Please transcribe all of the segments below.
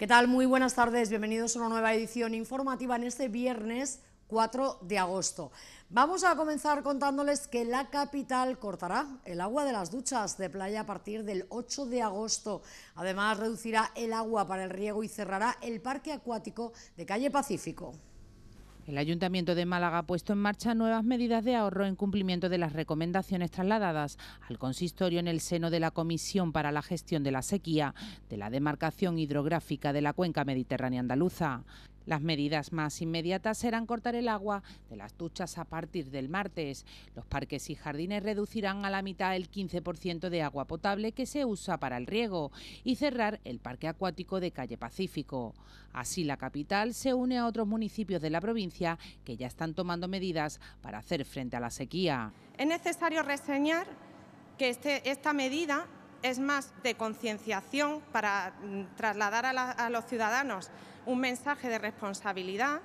¿Qué tal? Muy buenas tardes, bienvenidos a una nueva edición informativa en este viernes 4 de agosto. Vamos a comenzar contándoles que la capital cortará el agua de las duchas de playa a partir del 8 de agosto. Además, reducirá el agua para el riego y cerrará el parque acuático de calle Pacífico. El Ayuntamiento de Málaga ha puesto en marcha nuevas medidas de ahorro en cumplimiento de las recomendaciones trasladadas al consistorio en el seno de la Comisión para la Gestión de la Sequía de la Demarcación Hidrográfica de la Cuenca Mediterránea Andaluza. Las medidas más inmediatas serán cortar el agua de las duchas a partir del martes. Los parques y jardines reducirán a la mitad el 15% de agua potable que se usa para el riego y cerrar el parque acuático de Calle Pacífico. Así la capital se une a otros municipios de la provincia que ya están tomando medidas para hacer frente a la sequía. Es necesario reseñar que este, esta medida es más de concienciación para mm, trasladar a los ciudadanos un mensaje de responsabilidad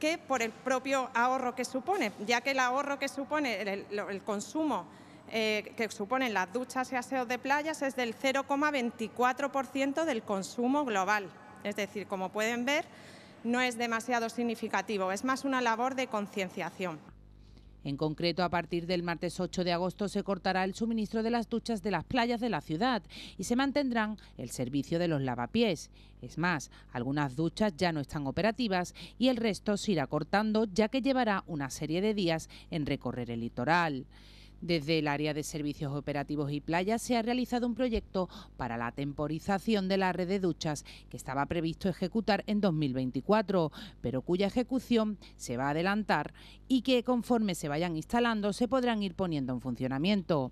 que por el propio ahorro que supone, ya que el ahorro que supone el, consumo eh, que suponen las duchas y aseos de playas es del 0,24% del consumo global. Es decir, como pueden ver, no es demasiado significativo, es más una labor de concienciación. En concreto, a partir del martes 8 de agosto se cortará el suministro de las duchas de las playas de la ciudad y se mantendrán el servicio de los lavapiés. Es más, algunas duchas ya no están operativas y el resto se irá cortando ya que llevará una serie de días en recorrer el litoral. Desde el área de servicios operativos y playas se ha realizado un proyecto para la temporización de la red de duchas que estaba previsto ejecutar en 2024, pero cuya ejecución se va a adelantar y que conforme se vayan instalando se podrán ir poniendo en funcionamiento.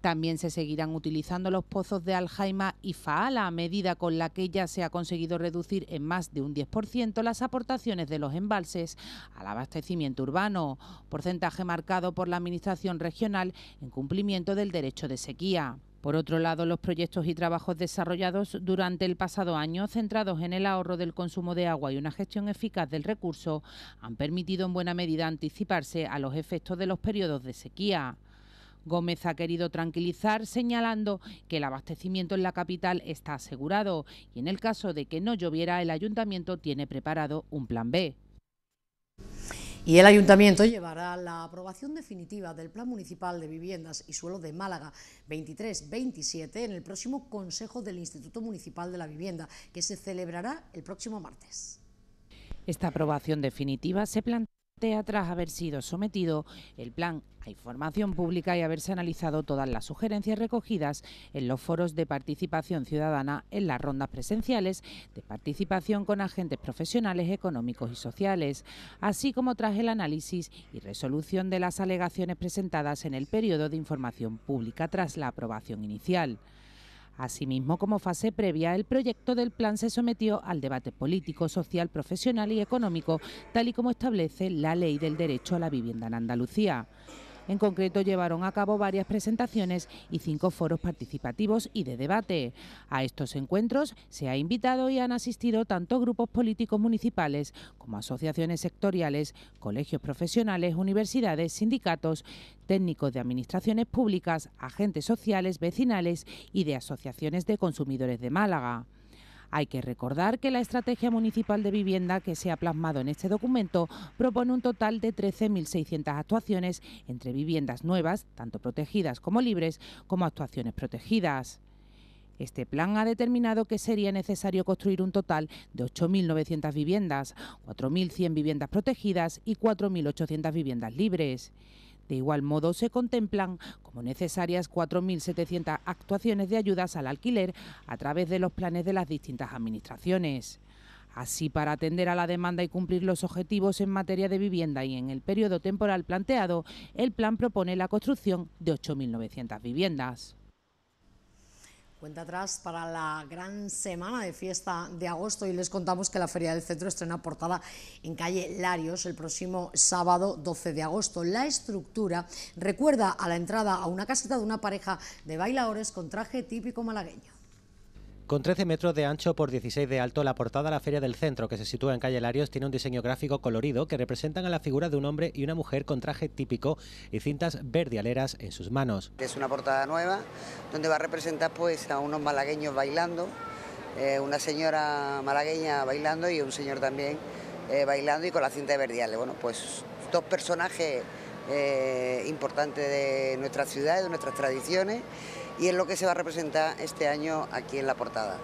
También se seguirán utilizando los pozos de Aljaima y Faala a medida con la que ya se ha conseguido reducir en más de un 10% las aportaciones de los embalses al abastecimiento urbano, porcentaje marcado por la Administración regional en cumplimiento del derecho de sequía. Por otro lado, los proyectos y trabajos desarrollados durante el pasado año, centrados en el ahorro del consumo de agua y una gestión eficaz del recurso, han permitido en buena medida anticiparse a los efectos de los periodos de sequía. Gómez ha querido tranquilizar señalando que el abastecimiento en la capital está asegurado y en el caso de que no lloviera el ayuntamiento tiene preparado un plan B. Y el Ayuntamiento llevará la aprobación definitiva del Plan Municipal de Viviendas y Suelo de Málaga 23-27 en el próximo Consejo del Instituto Municipal de la Vivienda, que se celebrará el próximo martes. Esta aprobación definitiva se plantea tras haber sido sometido el plan a información pública y haberse analizado todas las sugerencias recogidas en los foros de participación ciudadana en las rondas presenciales de participación con agentes profesionales, económicos y sociales, así como tras el análisis y resolución de las alegaciones presentadas en el periodo de información pública tras la aprobación inicial. Asimismo, como fase previa, el proyecto del plan se sometió al debate político, social, profesional y económico, tal y como establece la Ley del Derecho a la Vivienda en Andalucía. En concreto, llevaron a cabo varias presentaciones y cinco foros participativos y de debate. A estos encuentros se ha invitado y han asistido tanto grupos políticos municipales como asociaciones sectoriales, colegios profesionales, universidades, sindicatos, técnicos de administraciones públicas, agentes sociales, vecinales y de asociaciones de consumidores de Málaga. Hay que recordar que la Estrategia Municipal de Vivienda que se ha plasmado en este documento propone un total de 13.600 actuaciones entre viviendas nuevas, tanto protegidas como libres, como actuaciones protegidas. Este plan ha determinado que sería necesario construir un total de 8.900 viviendas, 4.100 viviendas protegidas y 4.800 viviendas libres. De igual modo, se contemplan como necesarias 4.700 actuaciones de ayudas al alquiler a través de los planes de las distintas administraciones. Así, para atender a la demanda y cumplir los objetivos en materia de vivienda y en el periodo temporal planteado, el plan propone la construcción de 8.900 viviendas. Cuenta atrás para la gran semana de fiesta de agosto y les contamos que la Feria del Centro estrena portada en calle Larios el próximo sábado 12 de agosto. La estructura recuerda a la entrada a una caseta de una pareja de bailadores con traje típico malagueño. Con 13 metros de ancho por 16 de alto, la portada de la Feria del Centro, que se sitúa en Calle Larios, tiene un diseño gráfico colorido que representan a la figura de un hombre y una mujer con traje típico y cintas verdialeras en sus manos. Es una portada nueva donde va a representar pues, a unos malagueños bailando, eh, una señora malagueña bailando y un señor también eh, bailando y con la cinta de verdiales. Bueno, pues dos personajes eh, importantes de nuestra ciudad, de nuestras tradiciones y es lo que se va a representar este año aquí en la portada.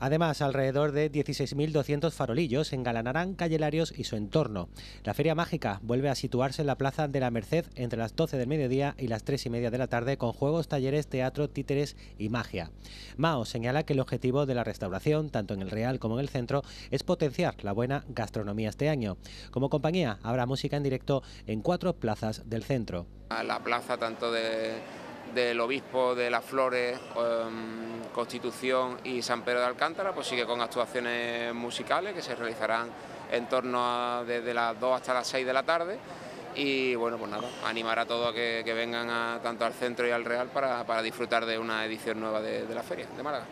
Además, alrededor de 16.200 farolillos engalanarán Callelarios y su entorno. La Feria Mágica vuelve a situarse en la Plaza de la Merced entre las 12 del mediodía y las 3 y media de la tarde con juegos, talleres, teatro, títeres y magia. Mao señala que el objetivo de la restauración, tanto en el Real como en el centro, es potenciar la buena gastronomía este año. Como compañía, habrá música en directo en cuatro plazas del centro. A la plaza tanto de del obispo de Las Flores, em, Constitución y San Pedro de Alcántara, pues sigue con actuaciones musicales que se realizarán en torno a desde las 2 hasta las 6 de la tarde. Y bueno, pues nada, animar a todos a que, vengan tanto al centro y al Real para, disfrutar de una edición nueva de, de la feria de Málaga.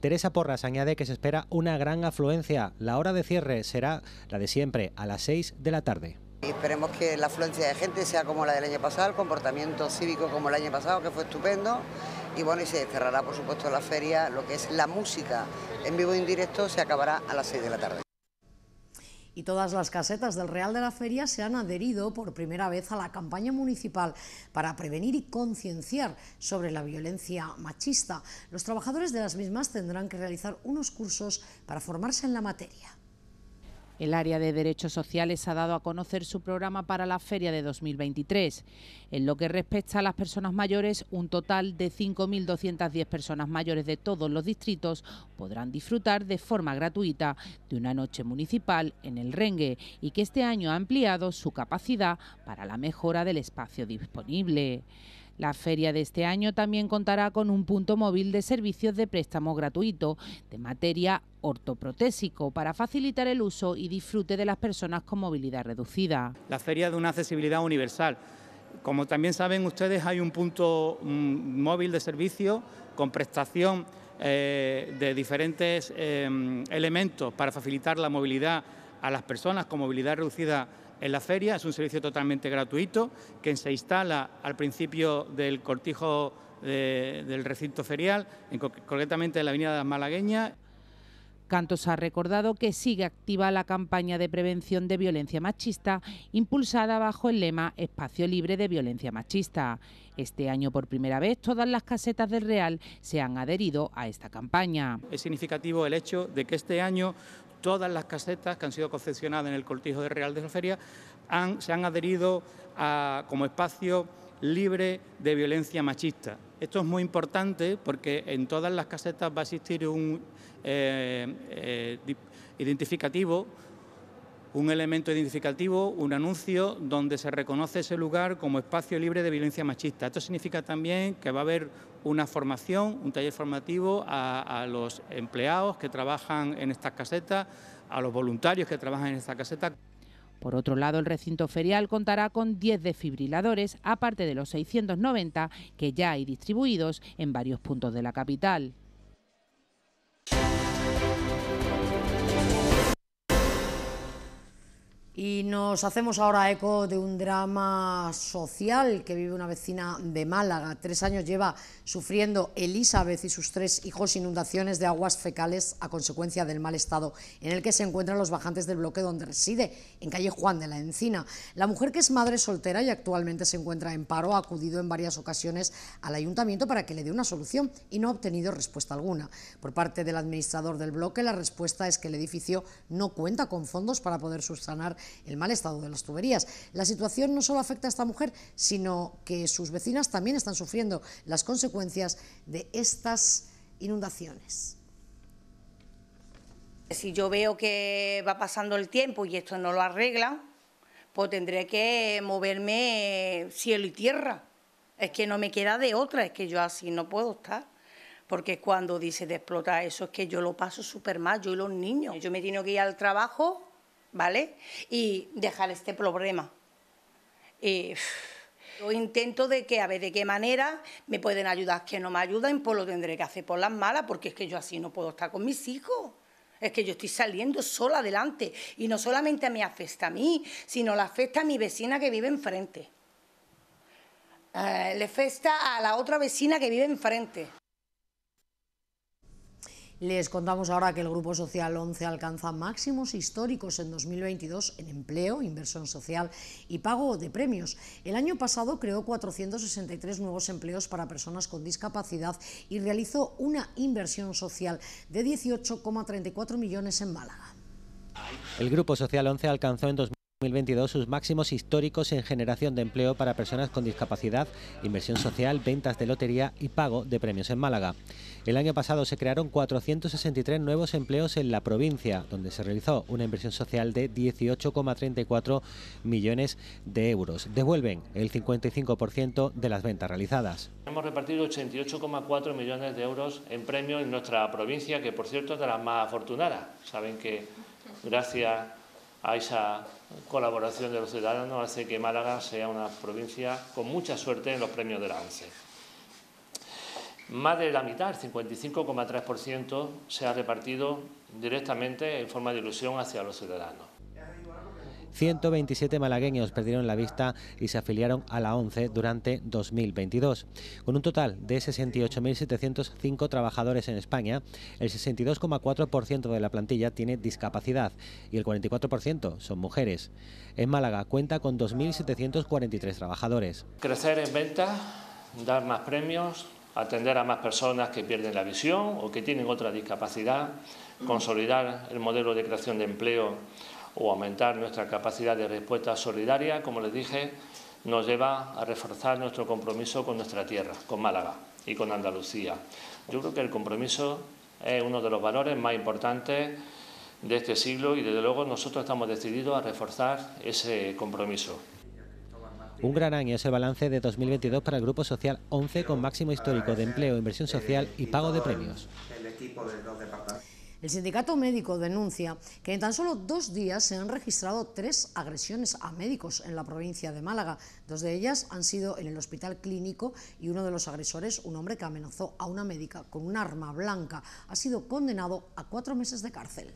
Teresa Porras añade que se espera una gran afluencia. La hora de cierre será la de siempre, a las 6 de la tarde. Y esperemos que la afluencia de gente sea como la del año pasado, el comportamiento cívico como el año pasado, que fue estupendo. Y bueno, y se cerrará por supuesto la feria, lo que es la música en vivo y e en se acabará a las 6 de la tarde. Y todas las casetas del Real de la Feria se han adherido por primera vez a la campaña municipal para prevenir y concienciar sobre la violencia machista. Los trabajadores de las mismas tendrán que realizar unos cursos para formarse en la materia. El área de derechos sociales ha dado a conocer su programa para la feria de 2023. En lo que respecta a las personas mayores, un total de 5.210 personas mayores de todos los distritos podrán disfrutar de forma gratuita de una noche municipal en el Rengue y que este año ha ampliado su capacidad para la mejora del espacio disponible. La feria de este año también contará con un punto móvil de servicios de préstamo gratuito de materia ortoprotésico para facilitar el uso y disfrute de las personas con movilidad reducida. La feria de una accesibilidad universal. Como también saben ustedes, hay un punto móvil de servicio con prestación eh, de diferentes eh, elementos para facilitar la movilidad a las personas con movilidad reducida en la feria. Es un servicio totalmente gratuito que se instala al principio del cortijo del recinto ferial, en, concretamente en la Avenida de las Malagueñas. Cantos ha recordado que sigue activa la campaña de prevención de violencia machista impulsada bajo el lema Espacio Libre de Violencia Machista. Este año por primera vez todas las casetas del Real se han adherido a esta campaña. Es significativo el hecho de que este año todas las casetas que han sido concesionadas en el cortijo de Real de la Feria se han adherido a, como espacio libre de violencia machista. Esto es muy importante porque en todas las casetas va a existir un eh, eh, identificativo un elemento identificativo, un anuncio donde se reconoce ese lugar como espacio libre de violencia machista. Esto significa también que va a haber una formación, un taller formativo a, los empleados que trabajan en estas casetas, a los voluntarios que trabajan en estas casetas. Por otro lado, el recinto ferial contará con 10 desfibriladores, aparte de los 690 que ya hay distribuidos en varios puntos de la capital. Y nos hacemos ahora eco de un drama social que vive una vecina de Málaga. Tres años lleva sufriendo Elizabeth y sus tres hijos inundaciones de aguas fecales a consecuencia del mal estado en el que se encuentran los bajantes del bloque donde reside, en calle Juan de la Encina. La mujer que es madre soltera y actualmente se encuentra en paro ha acudido en varias ocasiones al ayuntamiento para que le dé una solución y no ha obtenido respuesta alguna. Por parte del administrador del bloque la respuesta es que el edificio no cuenta con fondos para poder subsanar el mal estado de las tuberías. La situación no solo afecta a esta mujer, sino que sus vecinas también están sufriendo las consecuencias de estas inundaciones. Si yo veo que va pasando el tiempo y esto no lo arregla, pues tendré que moverme cielo y tierra. Es que no me queda de otra, es que yo así no puedo estar. Porque cuando dice de explotar eso, es que yo lo paso súper mal, yo y los niños. Yo me tengo que ir al trabajo ¿vale? Y dejar este problema. yo intento de que, a ver, de qué manera me pueden ayudar, que no me ayudan, pues lo tendré que hacer por las malas, porque es que yo así no puedo estar con mis hijos. Es que yo estoy saliendo sola adelante y no solamente me afecta a mí, sino la afecta a mi vecina que vive enfrente. Eh, le afecta a la otra vecina que vive enfrente. Les contamos ahora que el Grupo Social 11 alcanza máximos históricos en 2022 en empleo, inversión social y pago de premios. El año pasado creó 463 nuevos empleos para personas con discapacidad y realizó una inversión social de 18,34 millones en Málaga. El Grupo Social 11 alcanzó en 2022 sus máximos históricos en generación de empleo para personas con discapacidad, inversión social, ventas de lotería y pago de premios en Málaga. El año pasado se crearon 463 nuevos empleos en la provincia, donde se realizó una inversión social de 18,34 millones de euros. Devuelven el 55% de las ventas realizadas. Hemos repartido 88,4 millones de euros en premios en nuestra provincia, que por cierto es de las más afortunadas. Saben que gracias a esa colaboración de los ciudadanos hace que Málaga sea una provincia con mucha suerte en los premios de la Más de la mitad, 55,3%, se ha repartido directamente en forma de ilusión hacia los ciudadanos. 127 malagueños perdieron la vista y se afiliaron a la ONCE durante 2022. Con un total de 68.705 trabajadores en España, el 62,4% de la plantilla tiene discapacidad y el 44% son mujeres. En Málaga cuenta con 2.743 trabajadores. Crecer en ventas, dar más premios, atender a más personas que pierden la visión o que tienen otra discapacidad, consolidar el modelo de creación de empleo o aumentar nuestra capacidad de respuesta solidaria, como les dije, nos lleva a reforzar nuestro compromiso con nuestra tierra, con Málaga y con Andalucía. Yo creo que el compromiso es uno de los valores más importantes de este siglo y desde luego nosotros estamos decididos a reforzar ese compromiso. Un gran año es el balance de 2022 para el Grupo Social 11 con máximo histórico de empleo, inversión social y pago de premios. El equipo de el sindicato médico denuncia que en tan solo dos días se han registrado tres agresiones a médicos en la provincia de Málaga. Dos de ellas han sido en el hospital clínico y uno de los agresores, un hombre que amenazó a una médica con un arma blanca, ha sido condenado a cuatro meses de cárcel.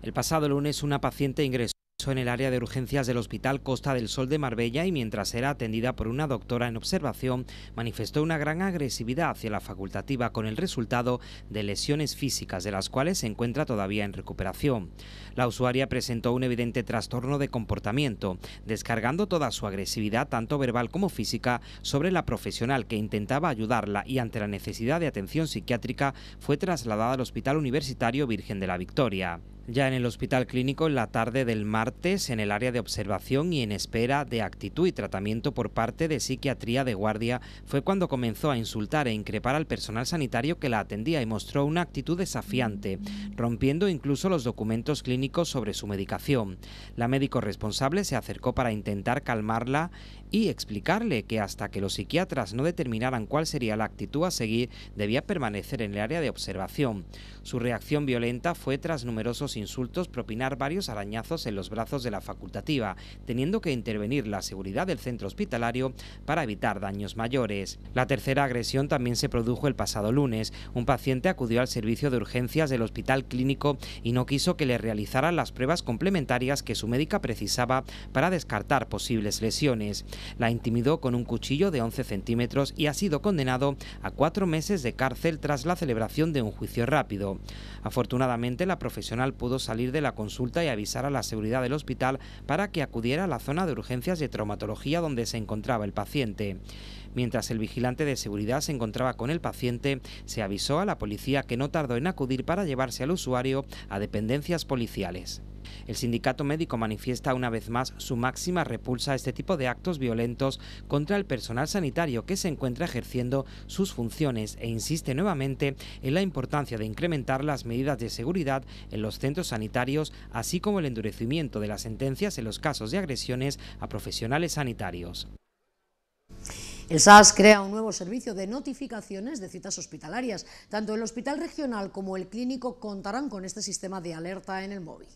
El pasado lunes una paciente ingresó en el área de urgencias del Hospital Costa del Sol de Marbella y mientras era atendida por una doctora en observación, manifestó una gran agresividad hacia la facultativa con el resultado de lesiones físicas de las cuales se encuentra todavía en recuperación. La usuaria presentó un evidente trastorno de comportamiento, descargando toda su agresividad, tanto verbal como física, sobre la profesional que intentaba ayudarla y ante la necesidad de atención psiquiátrica fue trasladada al Hospital Universitario Virgen de la Victoria ya en el Hospital Clínico en la tarde del martes en el área de observación y en espera de actitud y tratamiento por parte de psiquiatría de guardia fue cuando comenzó a insultar e increpar al personal sanitario que la atendía y mostró una actitud desafiante, rompiendo incluso los documentos clínicos sobre su medicación. La médico responsable se acercó para intentar calmarla y explicarle que hasta que los psiquiatras no determinaran cuál sería la actitud a seguir, debía permanecer en el área de observación. Su reacción violenta fue tras numerosos insultos propinar varios arañazos en los brazos de la facultativa, teniendo que intervenir la seguridad del centro hospitalario para evitar daños mayores. La tercera agresión también se produjo el pasado lunes. Un paciente acudió al servicio de urgencias del hospital clínico y no quiso que le realizaran las pruebas complementarias que su médica precisaba para descartar posibles lesiones. La intimidó con un cuchillo de 11 centímetros y ha sido condenado a cuatro meses de cárcel tras la celebración de un juicio rápido. Afortunadamente, la profesional pudo salir de la consulta y avisar a la seguridad del hospital para que acudiera a la zona de urgencias de traumatología donde se encontraba el paciente. Mientras el vigilante de seguridad se encontraba con el paciente, se avisó a la policía que no tardó en acudir para llevarse al usuario a dependencias policiales. El sindicato médico manifiesta una vez más su máxima repulsa a este tipo de actos violentos contra el personal sanitario que se encuentra ejerciendo sus funciones e insiste nuevamente en la importancia de incrementar las medidas de seguridad en los centros sanitarios, así como el endurecimiento de las sentencias en los casos de agresiones a profesionales sanitarios. El SAS crea un nuevo servicio de notificaciones de citas hospitalarias. Tanto el hospital regional como el clínico contarán con este sistema de alerta en el móvil.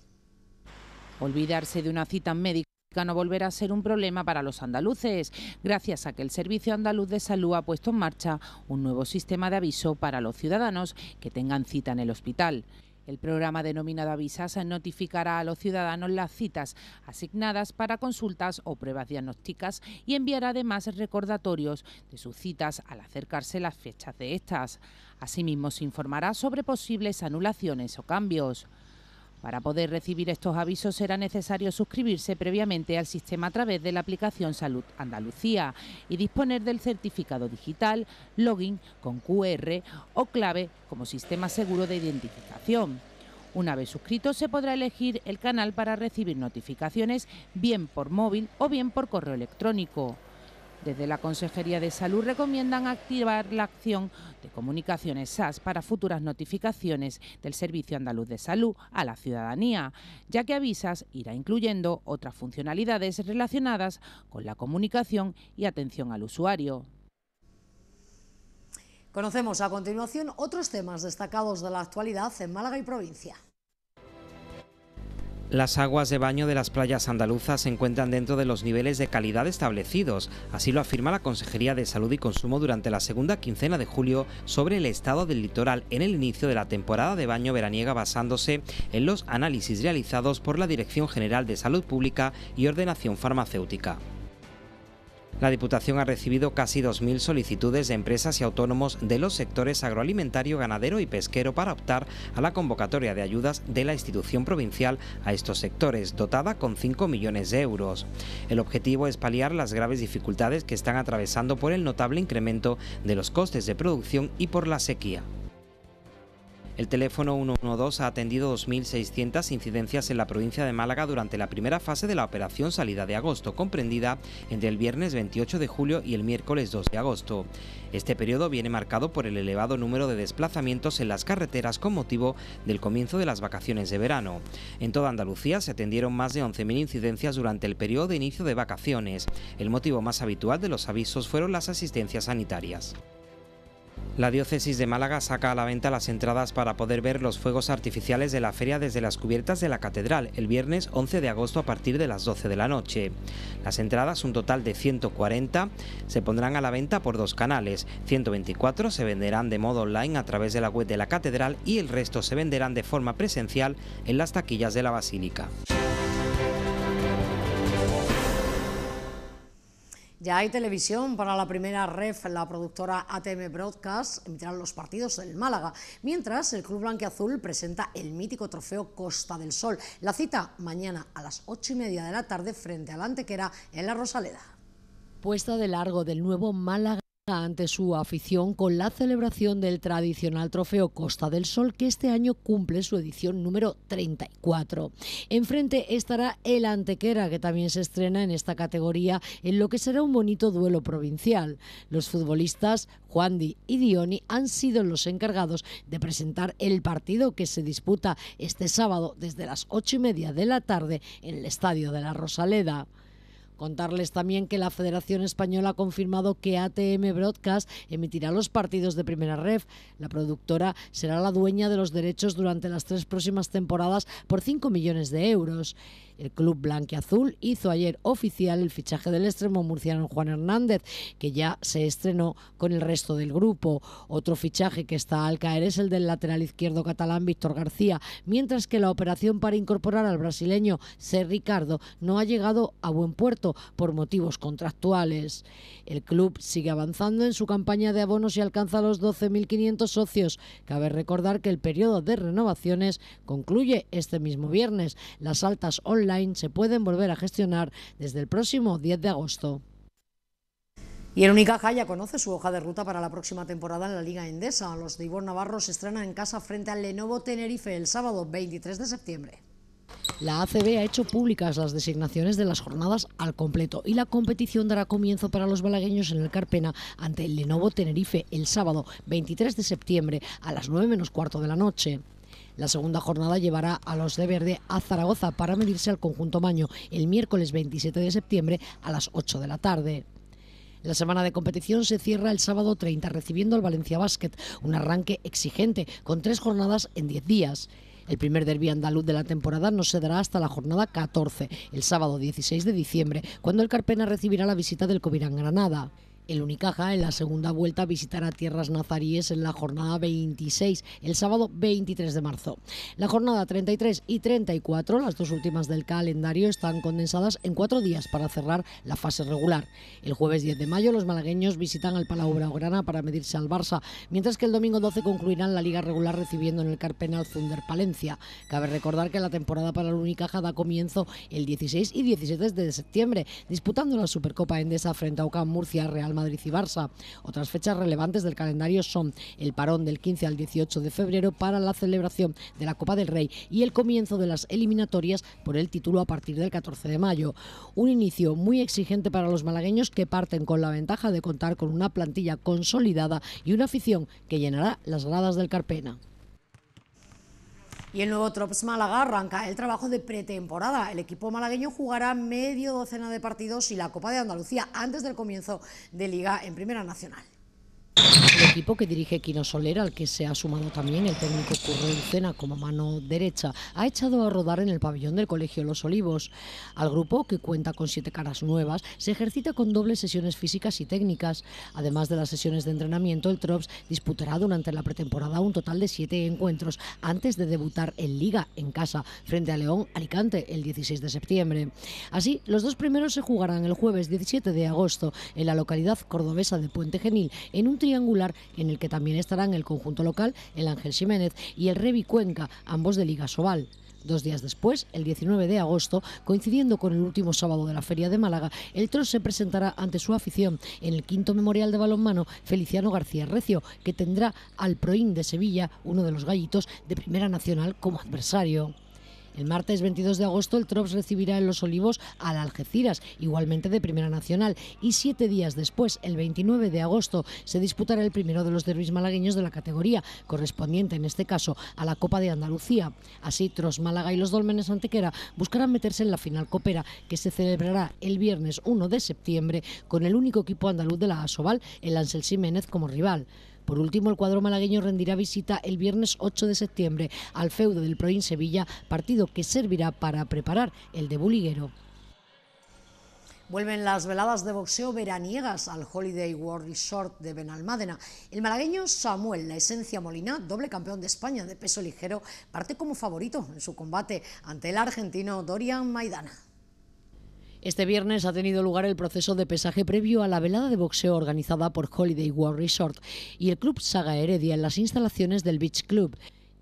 Olvidarse de una cita médica no volverá a ser un problema para los andaluces, gracias a que el Servicio Andaluz de Salud ha puesto en marcha un nuevo sistema de aviso para los ciudadanos que tengan cita en el hospital. El programa denominado Avisas notificará a los ciudadanos las citas asignadas para consultas o pruebas diagnósticas y enviará además recordatorios de sus citas al acercarse las fechas de estas. Asimismo, se informará sobre posibles anulaciones o cambios. Para poder recibir estos avisos será necesario suscribirse previamente al sistema a través de la aplicación Salud Andalucía y disponer del certificado digital, login con QR o clave como sistema seguro de identificación. Una vez suscrito se podrá elegir el canal para recibir notificaciones bien por móvil o bien por correo electrónico. Desde la Consejería de Salud recomiendan activar la acción de comunicaciones SAS para futuras notificaciones del Servicio Andaluz de Salud a la ciudadanía, ya que Avisas irá incluyendo otras funcionalidades relacionadas con la comunicación y atención al usuario. Conocemos a continuación otros temas destacados de la actualidad en Málaga y provincia. Las aguas de baño de las playas andaluzas se encuentran dentro de los niveles de calidad establecidos, así lo afirma la Consejería de Salud y Consumo durante la segunda quincena de julio sobre el estado del litoral en el inicio de la temporada de baño veraniega basándose en los análisis realizados por la Dirección General de Salud Pública y Ordenación Farmacéutica. La Diputación ha recibido casi 2.000 solicitudes de empresas y autónomos de los sectores agroalimentario, ganadero y pesquero para optar a la convocatoria de ayudas de la institución provincial a estos sectores, dotada con 5 millones de euros. El objetivo es paliar las graves dificultades que están atravesando por el notable incremento de los costes de producción y por la sequía. El teléfono 112 ha atendido 2.600 incidencias en la provincia de Málaga durante la primera fase de la operación salida de agosto, comprendida entre el viernes 28 de julio y el miércoles 2 de agosto. Este periodo viene marcado por el elevado número de desplazamientos en las carreteras con motivo del comienzo de las vacaciones de verano. En toda Andalucía se atendieron más de 11.000 incidencias durante el periodo de inicio de vacaciones. El motivo más habitual de los avisos fueron las asistencias sanitarias. La diócesis de Málaga saca a la venta las entradas para poder ver los fuegos artificiales de la feria desde las cubiertas de la catedral el viernes 11 de agosto a partir de las 12 de la noche. Las entradas, un total de 140, se pondrán a la venta por dos canales. 124 se venderán de modo online a través de la web de la catedral y el resto se venderán de forma presencial en las taquillas de la basílica. Ya hay televisión para la primera ref, la productora ATM Broadcast emitirá los partidos del Málaga, mientras el Club Blanquiazul presenta el mítico trofeo Costa del Sol. La cita mañana a las ocho y media de la tarde frente a la Antequera en la Rosaleda. Puesta de largo del nuevo Málaga ante su afición con la celebración del tradicional trofeo Costa del Sol que este año cumple su edición número 34. Enfrente estará el Antequera que también se estrena en esta categoría en lo que será un bonito duelo provincial. Los futbolistas Juandi y Dioni han sido los encargados de presentar el partido que se disputa este sábado desde las ocho y media de la tarde en el Estadio de la Rosaleda. Contarles también que la Federación Española ha confirmado que ATM Broadcast emitirá los partidos de primera ref. La productora será la dueña de los derechos durante las tres próximas temporadas por 5 millones de euros. El club blanquiazul hizo ayer oficial el fichaje del extremo murciano Juan Hernández, que ya se estrenó con el resto del grupo. Otro fichaje que está al caer es el del lateral izquierdo catalán Víctor García, mientras que la operación para incorporar al brasileño Ser Ricardo no ha llegado a buen puerto por motivos contractuales. El club sigue avanzando en su campaña de abonos y alcanza los 12.500 socios. Cabe recordar que el periodo de renovaciones concluye este mismo viernes. Las altas se pueden volver a gestionar desde el próximo 10 de agosto. Y el Unicaja ya conoce su hoja de ruta para la próxima temporada en la Liga Endesa. Los de Ivor Navarro se estrenan en casa frente al Lenovo Tenerife el sábado 23 de septiembre. La ACB ha hecho públicas las designaciones de las jornadas al completo y la competición dará comienzo para los balagueños en el Carpena ante el Lenovo Tenerife el sábado 23 de septiembre a las 9 menos cuarto de la noche. La segunda jornada llevará a los de verde a Zaragoza para medirse al conjunto maño el miércoles 27 de septiembre a las 8 de la tarde. La semana de competición se cierra el sábado 30 recibiendo al Valencia Basket, un arranque exigente con tres jornadas en 10 días. El primer derby andaluz de la temporada no se dará hasta la jornada 14, el sábado 16 de diciembre, cuando el Carpena recibirá la visita del Covirán Granada. El Unicaja en la segunda vuelta visitará tierras nazaríes en la jornada 26, el sábado 23 de marzo. La jornada 33 y 34, las dos últimas del calendario, están condensadas en cuatro días para cerrar la fase regular. El jueves 10 de mayo, los malagueños visitan al Palau Blaugrana para medirse al Barça, mientras que el domingo 12 concluirán la liga regular recibiendo en el Carpenal Thunder Palencia. Cabe recordar que la temporada para el Unicaja da comienzo el 16 y 17 de septiembre, disputando la Supercopa Endesa frente a Ocam Murcia Real Madrid y Barça. Otras fechas relevantes del calendario son el parón del 15 al 18 de febrero para la celebración de la Copa del Rey y el comienzo de las eliminatorias por el título a partir del 14 de mayo. Un inicio muy exigente para los malagueños que parten con la ventaja de contar con una plantilla consolidada y una afición que llenará las gradas del Carpena. Y el nuevo Trops Málaga arranca el trabajo de pretemporada. El equipo malagueño jugará medio docena de partidos y la Copa de Andalucía antes del comienzo de Liga en Primera Nacional el equipo que dirige Quino Soler, al que se ha sumado también el técnico Curro Lucena como mano derecha, ha echado a rodar en el pabellón del Colegio Los Olivos. Al grupo, que cuenta con siete caras nuevas, se ejercita con dobles sesiones físicas y técnicas. Además de las sesiones de entrenamiento, el TROPS disputará durante la pretemporada un total de siete encuentros antes de debutar en Liga, en casa, frente a León Alicante, el 16 de septiembre. Así, los dos primeros se jugarán el jueves 17 de agosto en la localidad cordobesa de Puente Genil, en un triangular en el que también estarán el conjunto local, el Ángel Jiménez, y el Revi Cuenca, ambos de Liga Sobal. Dos días después, el 19 de agosto, coincidiendo con el último sábado de la Feria de Málaga, el Tros se presentará ante su afición en el quinto memorial de balonmano Feliciano García Recio, que tendrá al Proín de Sevilla, uno de los gallitos de Primera Nacional, como adversario. El martes 22 de agosto el Trops recibirá en Los Olivos al Algeciras, igualmente de Primera Nacional, y siete días después, el 29 de agosto, se disputará el primero de los derbis malagueños de la categoría, correspondiente en este caso a la Copa de Andalucía. Así, Trops Málaga y los Dolmenes Antequera buscarán meterse en la final copera, que se celebrará el viernes 1 de septiembre con el único equipo andaluz de la Asobal, el Ansel Siménez, como rival. Por último, el cuadro malagueño rendirá visita el viernes 8 de septiembre al feudo del Proin Sevilla, partido que servirá para preparar el de Buliguero. Vuelven las veladas de boxeo veraniegas al Holiday World Resort de Benalmádena. El malagueño Samuel La Esencia Molina, doble campeón de España de peso ligero, parte como favorito en su combate ante el argentino Dorian Maidana. Este viernes ha tenido lugar el proceso de pesaje previo a la velada de boxeo organizada por Holiday World Resort y el Club Saga Heredia en las instalaciones del Beach Club.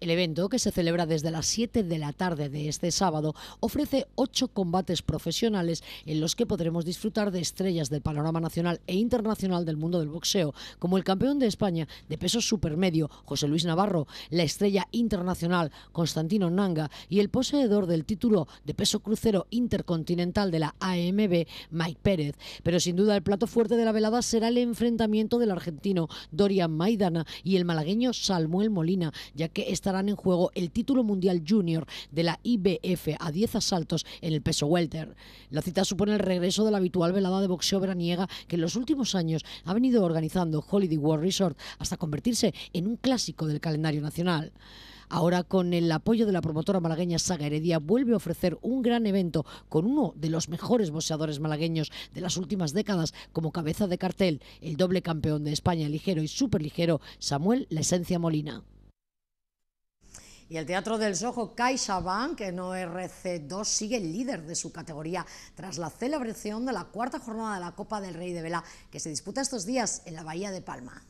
El evento, que se celebra desde las 7 de la tarde de este sábado, ofrece ocho combates profesionales en los que podremos disfrutar de estrellas del panorama nacional e internacional del mundo del boxeo, como el campeón de España de peso supermedio, José Luis Navarro, la estrella internacional, Constantino Nanga, y el poseedor del título de peso crucero intercontinental de la AMB, Mike Pérez. Pero sin duda el plato fuerte de la velada será el enfrentamiento del argentino Dorian Maidana y el malagueño Samuel Molina, ya que esta en juego el título mundial junior de la IBF a 10 asaltos en el peso welter. La cita supone el regreso de la habitual velada de boxeo veraniega que en los últimos años ha venido organizando Holiday World Resort hasta convertirse en un clásico del calendario nacional. Ahora, con el apoyo de la promotora malagueña Saga Heredia, vuelve a ofrecer un gran evento con uno de los mejores boxeadores malagueños de las últimas décadas como cabeza de cartel, el doble campeón de España ligero y superligero, Samuel La Esencia Molina. Y el Teatro del Soho CaixaBank, en ORC2, sigue el líder de su categoría tras la celebración de la cuarta jornada de la Copa del Rey de Vela, que se disputa estos días en la Bahía de Palma.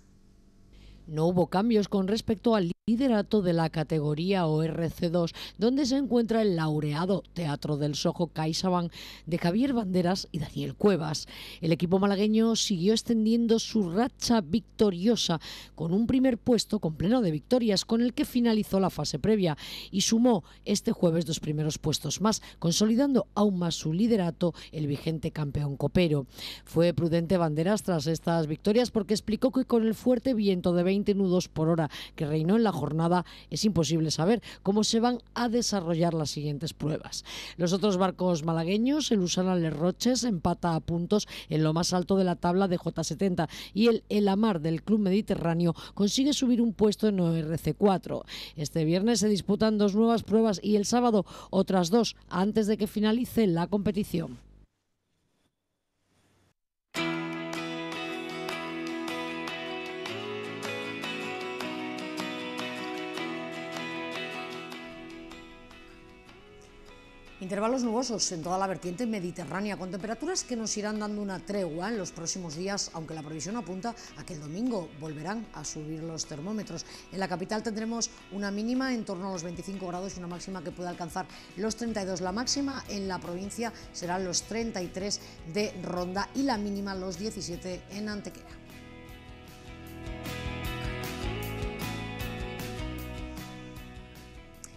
No hubo cambios con respecto al liderato de la categoría ORC2, donde se encuentra el laureado Teatro del Sojo CaixaBank de Javier Banderas y Daniel Cuevas. El equipo malagueño siguió extendiendo su racha victoriosa con un primer puesto con pleno de victorias con el que finalizó la fase previa y sumó este jueves dos primeros puestos más, consolidando aún más su liderato el vigente campeón copero. Fue prudente Banderas tras estas victorias porque explicó que con el fuerte viento de 20 nudos por hora que reinó en la jornada es imposible saber cómo se van a desarrollar las siguientes pruebas. Los otros barcos malagueños, el Usana Roches, empata a puntos en lo más alto de la tabla de J70 y el El Amar del Club Mediterráneo consigue subir un puesto en ORC4. Este viernes se disputan dos nuevas pruebas y el sábado otras dos antes de que finalice la competición. Intervalos nubosos en toda la vertiente mediterránea, con temperaturas que nos irán dando una tregua en los próximos días, aunque la previsión apunta a que el domingo volverán a subir los termómetros. En la capital tendremos una mínima en torno a los 25 grados y una máxima que puede alcanzar los 32. La máxima en la provincia serán los 33 de Ronda y la mínima los 17 en Antequera.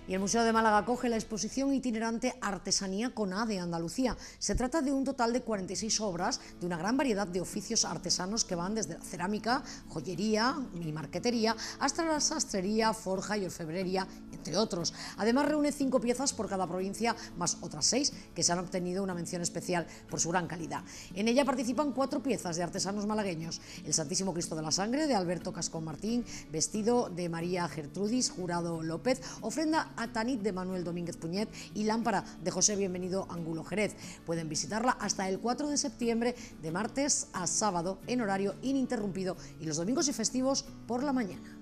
Y el Museo de Málaga coge la exposición itinerante Artesanía con A de Andalucía. Se trata de un total de 46 obras de una gran variedad de oficios artesanos que van desde la cerámica, joyería y marquetería hasta la sastrería, forja y orfebrería, entre otros. Además reúne cinco piezas por cada provincia más otras seis que se han obtenido una mención especial por su gran calidad. En ella participan cuatro piezas de artesanos malagueños, el Santísimo Cristo de la Sangre de Alberto Cascón Martín, vestido de María Gertrudis Jurado López, ofrenda Atanit de Manuel Domínguez Puñet y Lámpara de José Bienvenido Angulo Jerez. Pueden visitarla hasta el 4 de septiembre, de martes a sábado, en horario ininterrumpido y los domingos y festivos por la mañana.